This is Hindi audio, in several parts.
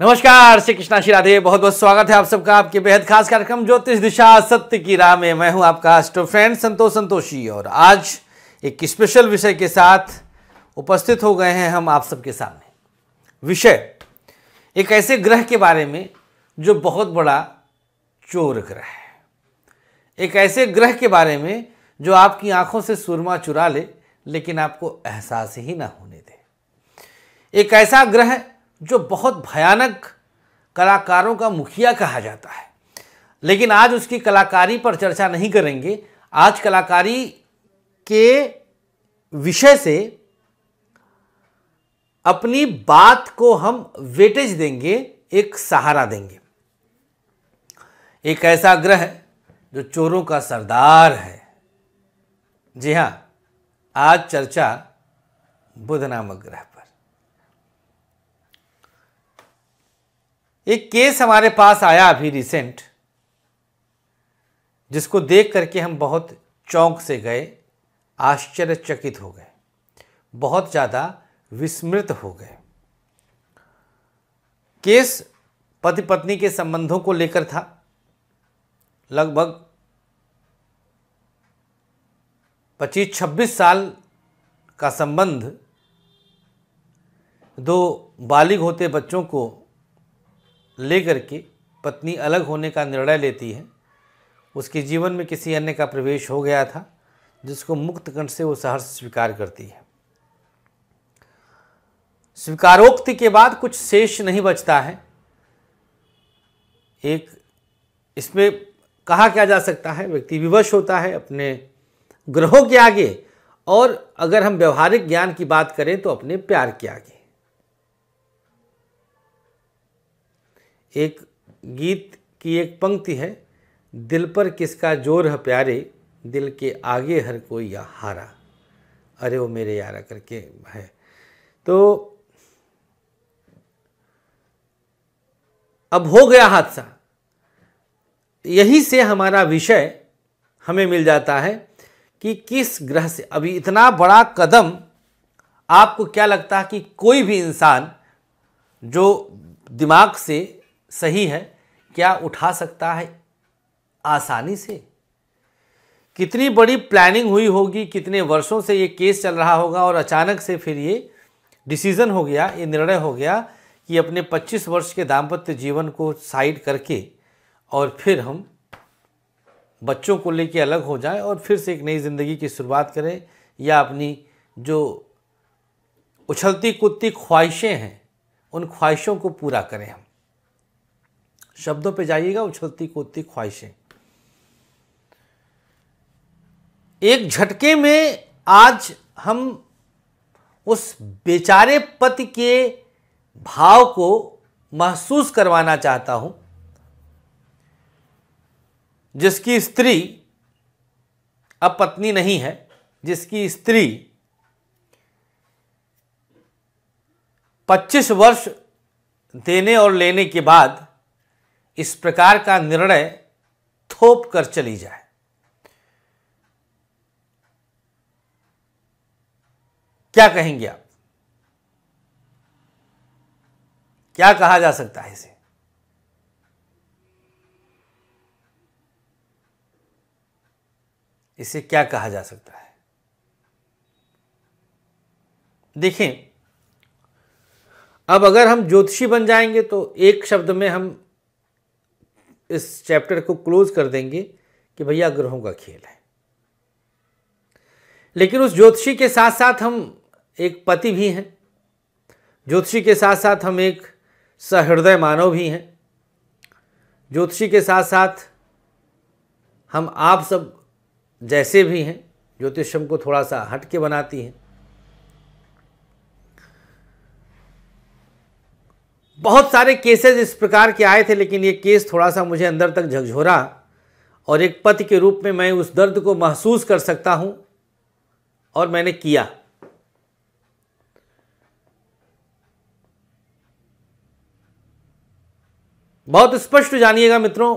नमस्कार श्री कृष्णा श्री राधे बहुत बहुत स्वागत है आप सबका आपके बेहद खास कार्यक्रम ज्योतिष दिशा सत्य की राह में मैं हूं आपका अस्ट फ्रेंड संतोष संतोषी और आज एक स्पेशल विषय के साथ उपस्थित हो गए हैं हम आप सबके सामने विषय एक ऐसे ग्रह के बारे में जो बहुत बड़ा चोर ग्रह है एक ऐसे ग्रह के बारे में जो आपकी आंखों से सुरमा चुरा ले लेकिन आपको एहसास ही ना होने दे एक ऐसा ग्रह जो बहुत भयानक कलाकारों का मुखिया कहा जाता है लेकिन आज उसकी कलाकारी पर चर्चा नहीं करेंगे आज कलाकारी के विषय से अपनी बात को हम वेटेज देंगे एक सहारा देंगे एक ऐसा ग्रह जो चोरों का सरदार है जी हाँ आज चर्चा बुध नामक ग्रह पर एक केस हमारे पास आया अभी रिसेंट जिसको देख करके हम बहुत चौंक से गए आश्चर्यचकित हो गए बहुत ज़्यादा विस्मृत हो गए केस पति पत्नी के संबंधों को लेकर था लगभग 25-26 साल का संबंध दो बालिग होते बच्चों को लेकर के पत्नी अलग होने का निर्णय लेती है उसके जीवन में किसी अन्य का प्रवेश हो गया था जिसको मुक्त कंठ से वो सहर्ष स्वीकार करती है स्वीकारोक्ति के बाद कुछ शेष नहीं बचता है एक इसमें कहा क्या जा सकता है व्यक्ति विवश होता है अपने ग्रहों के आगे और अगर हम व्यवहारिक ज्ञान की बात करें तो अपने प्यार के आगे एक गीत की एक पंक्ति है दिल पर किसका जोर है प्यारे दिल के आगे हर कोई या हारा अरे वो मेरे यारा करके है तो अब हो गया हादसा यही से हमारा विषय हमें मिल जाता है कि किस ग्रह से अभी इतना बड़ा कदम आपको क्या लगता है कि कोई भी इंसान जो दिमाग से सही है क्या उठा सकता है आसानी से कितनी बड़ी प्लानिंग हुई होगी कितने वर्षों से ये केस चल रहा होगा और अचानक से फिर ये डिसीज़न हो गया ये निर्णय हो गया कि अपने 25 वर्ष के दाम्पत्य जीवन को साइड करके और फिर हम बच्चों को लेके अलग हो जाएं और फिर से एक नई ज़िंदगी की शुरुआत करें या अपनी जो उछलती कुत्ती ख्वाहिशें हैं उन ख्वाहिशों को पूरा करें हम शब्दों पे जाइएगा उछलती कूदती ख्वाहिशें एक झटके में आज हम उस बेचारे पति के भाव को महसूस करवाना चाहता हूं जिसकी स्त्री अब पत्नी नहीं है जिसकी स्त्री 25 वर्ष देने और लेने के बाद इस प्रकार का निर्णय थोप कर चली जाए क्या कहेंगे आप क्या कहा जा सकता है इसे इसे क्या कहा जा सकता है देखें अब अगर हम ज्योतिषी बन जाएंगे तो एक शब्द में हम इस चैप्टर को क्लोज कर देंगे कि भैया ग्रहों का खेल है लेकिन उस ज्योतिषी के साथ साथ हम एक पति भी हैं ज्योतिषी के साथ साथ हम एक सहृदय मानव भी हैं ज्योतिषी के साथ साथ हम आप सब जैसे भी हैं ज्योतिष हमको थोड़ा सा हट के बनाती हैं बहुत सारे केसेस इस प्रकार के आए थे लेकिन ये केस थोड़ा सा मुझे अंदर तक झकझोरा और एक पति के रूप में मैं उस दर्द को महसूस कर सकता हूं और मैंने किया बहुत स्पष्ट जानिएगा मित्रों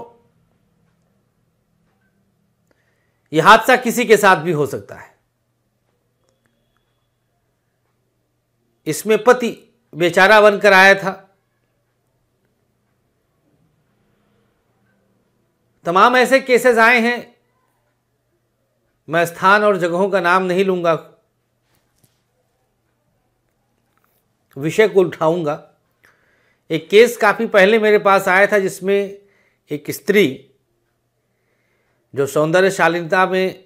यह हादसा किसी के साथ भी हो सकता है इसमें पति बेचारा बनकर आया था तमाम ऐसे केसेस आए हैं मैं स्थान और जगहों का नाम नहीं लूँगा विषय को उठाऊँगा एक केस काफ़ी पहले मेरे पास आया था जिसमें एक स्त्री जो सौंदर्यशालीनता में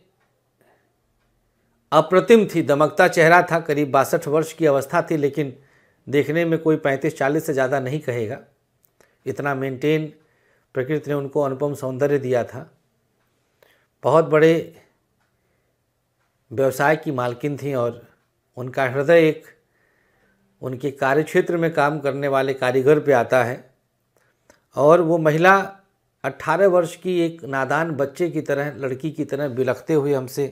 अप्रतिम थी दमकता चेहरा था करीब बासठ वर्ष की अवस्था थी लेकिन देखने में कोई पैंतीस चालीस से ज़्यादा नहीं कहेगा इतना मेंटेन प्रकृति ने उनको अनुपम सौंदर्य दिया था बहुत बड़े व्यवसाय की मालकिन थी और उनका हृदय एक उनके कार्य क्षेत्र में काम करने वाले कारीगर पे आता है और वो महिला 18 वर्ष की एक नादान बच्चे की तरह लड़की की तरह बिलखते हुए हमसे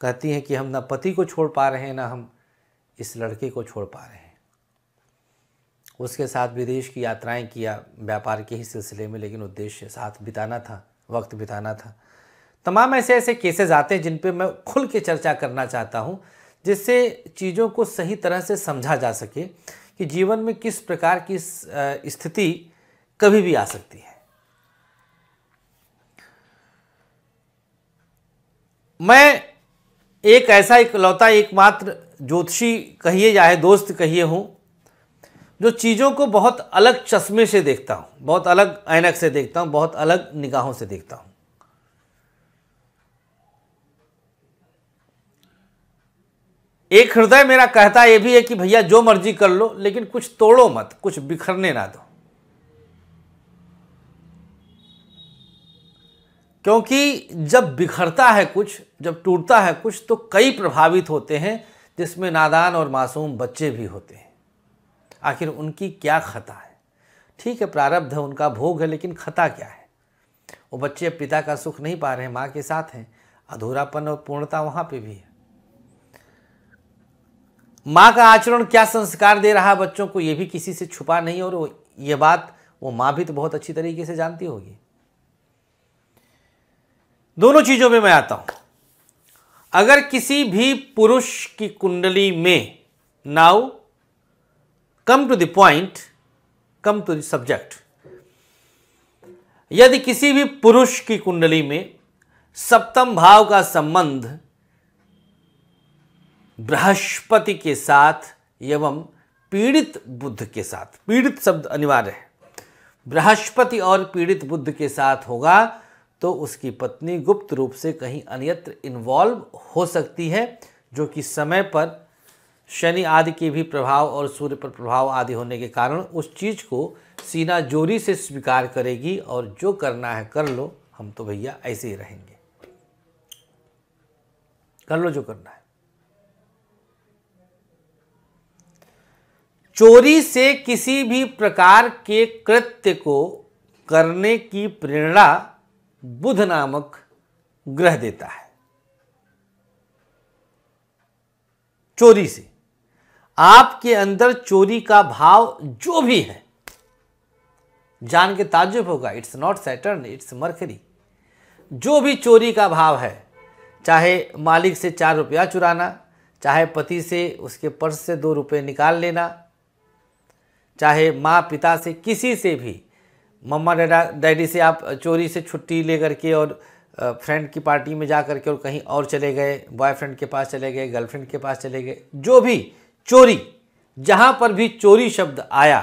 कहती हैं कि हम ना पति को छोड़ पा रहे हैं ना हम इस लड़के को छोड़ पा रहे हैं उसके साथ विदेश की यात्राएं किया व्यापार के ही सिलसिले में लेकिन उद्देश्य साथ बिताना था वक्त बिताना था तमाम ऐसे ऐसे केसेस आते हैं जिन पर मैं खुल के चर्चा करना चाहता हूँ जिससे चीज़ों को सही तरह से समझा जा सके कि जीवन में किस प्रकार की स्थिति कभी भी आ सकती है मैं एक ऐसा इकलौता एकमात्र ज्योतिषी कहिए चाहे दोस्त कहिए हूँ जो चीज़ों को बहुत अलग चश्मे से देखता हूँ बहुत अलग ऐनक से देखता हूँ बहुत अलग निगाहों से देखता हूँ एक हृदय मेरा कहता यह भी है कि भैया जो मर्जी कर लो लेकिन कुछ तोड़ो मत कुछ बिखरने ना दो क्योंकि जब बिखरता है कुछ जब टूटता है कुछ तो कई प्रभावित होते हैं जिसमें नादान और मासूम बच्चे भी होते हैं आखिर उनकी क्या खता है ठीक है प्रारब्ध है उनका भोग है लेकिन खता क्या है वो बच्चे पिता का सुख नहीं पा रहे हैं माँ के साथ हैं अधूरापन और पूर्णता वहाँ पे भी है माँ का आचरण क्या संस्कार दे रहा बच्चों को ये भी किसी से छुपा नहीं और ये बात वो माँ भी तो बहुत अच्छी तरीके से जानती होगी दोनों चीज़ों में मैं आता हूं अगर किसी भी पुरुष की कुंडली में now come to the point come to the subject यदि किसी भी पुरुष की कुंडली में सप्तम भाव का संबंध बृहस्पति के साथ एवं पीड़ित बुद्ध के साथ पीड़ित शब्द अनिवार्य है बृहस्पति और पीड़ित बुद्ध के साथ होगा तो उसकी पत्नी गुप्त रूप से कहीं अन्यत्र इन्वॉल्व हो सकती है जो कि समय पर शनि आदि के भी प्रभाव और सूर्य पर प्रभाव आदि होने के कारण उस चीज़ को सीना जोरी से स्वीकार करेगी और जो करना है कर लो हम तो भैया ऐसे ही रहेंगे कर लो जो करना है चोरी से किसी भी प्रकार के कृत्य को करने की प्रेरणा बुध नामक ग्रह देता है चोरी से आपके अंदर चोरी का भाव जो भी है जान के ताजुब होगा it's not Saturn it's Mercury जो भी चोरी का भाव है चाहे मालिक से चार रुपया चुराना चाहे पति से उसके पर्स से दो रुपये निकाल लेना चाहे माँ पिता से किसी से भी मम्मा डैडा डैडी से आप चोरी से छुट्टी ले करके और फ्रेंड की पार्टी में जा करके और कहीं और चले गए बॉयफ्रेंड के पास चले गए गर्लफ्रेंड के पास चले गए जो भी चोरी जहां पर भी चोरी शब्द आया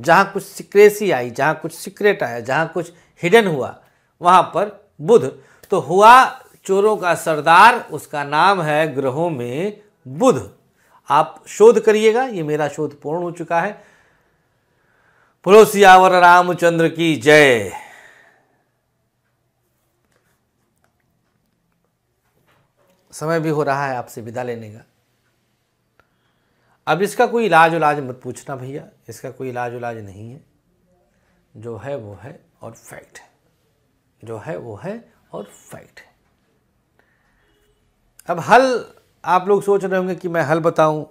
जहां कुछ सिक्रेसी आई जहां कुछ सीक्रेट आया जहां कुछ हिडन हुआ वहां पर बुध तो हुआ चोरों का सरदार उसका नाम है ग्रहों में बुध आप शोध करिएगा ये मेरा शोध पूर्ण हो चुका है पड़ोसियावर रामचंद्र की जय समय भी हो रहा है आपसे विदा लेने का अब इसका कोई इलाज उलाज मत पूछना भैया इसका कोई इलाज उलाज नहीं है जो है वो है और फैक्ट है जो है वो है और फैक्ट है अब हल आप लोग सोच रहे होंगे कि मैं हल बताऊं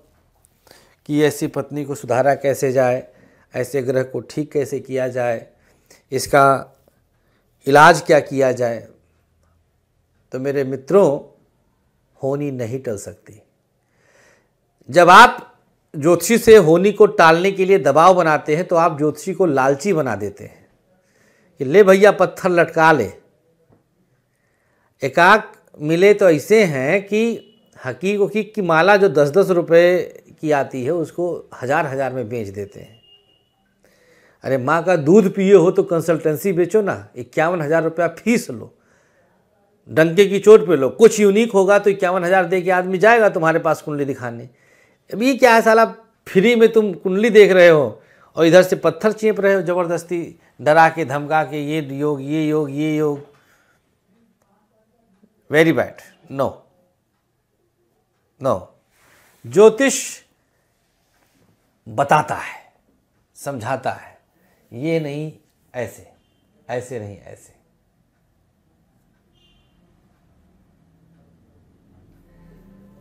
कि ऐसी पत्नी को सुधारा कैसे जाए ऐसे ग्रह को ठीक कैसे किया जाए इसका इलाज क्या किया जाए तो मेरे मित्रों होनी नहीं टल सकती जब आप ज्योतिषी से होली को टालने के लिए दबाव बनाते हैं तो आप ज्योतिषी को लालची बना देते हैं कि ले भैया पत्थर लटका ले एकाक मिले तो ऐसे हैं कि हकीक वकीक की माला जो दस दस रुपए की आती है उसको हज़ार हज़ार में बेच देते हैं अरे माँ का दूध पिए हो तो कंसल्टेंसी बेचो ना इक्यावन हज़ार रुपया फीस लो डंके की चोट पे लो कुछ यूनिक होगा तो इक्यावन हज़ार दे के आदमी जाएगा तुम्हारे पास कुंडली दिखाने अभी क्या है साला फ्री में तुम कुंडली देख रहे हो और इधर से पत्थर चेप रहे हो ज़बरदस्ती डरा के धमका के ये योग ये योग ये योग वेरी बैड नो नो ज्योतिष बताता है समझाता है ये नहीं ऐसे ऐसे नहीं ऐसे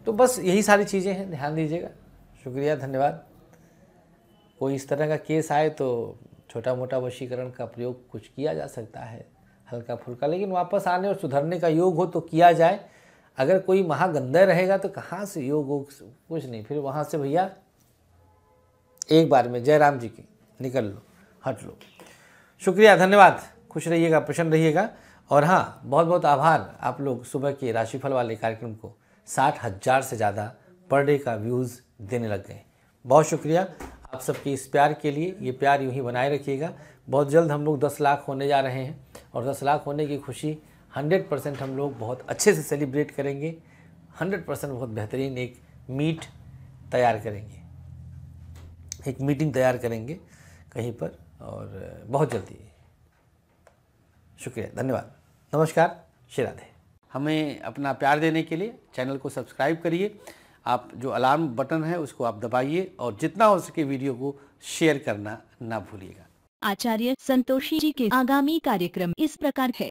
तो बस यही सारी चीज़ें हैं ध्यान दीजिएगा शुक्रिया धन्यवाद कोई इस तरह का केस आए तो छोटा मोटा वशीकरण का प्रयोग कुछ किया जा सकता है हल्का फुल्का लेकिन वापस आने और सुधरने का योग हो तो किया जाए अगर कोई महागंदा रहेगा तो कहाँ से योग हो कुछ नहीं फिर वहाँ से भैया एक बार में जयराम जी की निकल लो हट लो शुक्रिया धन्यवाद खुश रहिएगा प्रसन्न रहिएगा और हाँ बहुत बहुत आभार आप लोग सुबह के राशिफल वाले कार्यक्रम को साठ हज़ार से ज़्यादा पर डे का व्यूज़ देने लग गए बहुत शुक्रिया आप सबके इस प्यार के लिए ये प्यार यूँ ही बनाए रखिएगा बहुत जल्द हम लोग दस लाख होने जा रहे हैं और दस लाख होने की खुशी हंड्रेड परसेंट हम लोग बहुत अच्छे से सेलिब्रेट करेंगे हंड्रेड परसेंट बहुत बेहतरीन एक मीट तैयार करेंगे एक मीटिंग तैयार करेंगे कहीं पर और बहुत जल्दी शुक्रिया धन्यवाद नमस्कार श्री राधे हमें अपना प्यार देने के लिए चैनल को सब्सक्राइब करिए आप जो अलार्म बटन है उसको आप दबाइए और जितना हो सके वीडियो को शेयर करना ना भूलिएगा आचार्य संतोषी जी के आगामी कार्यक्रम इस प्रकार है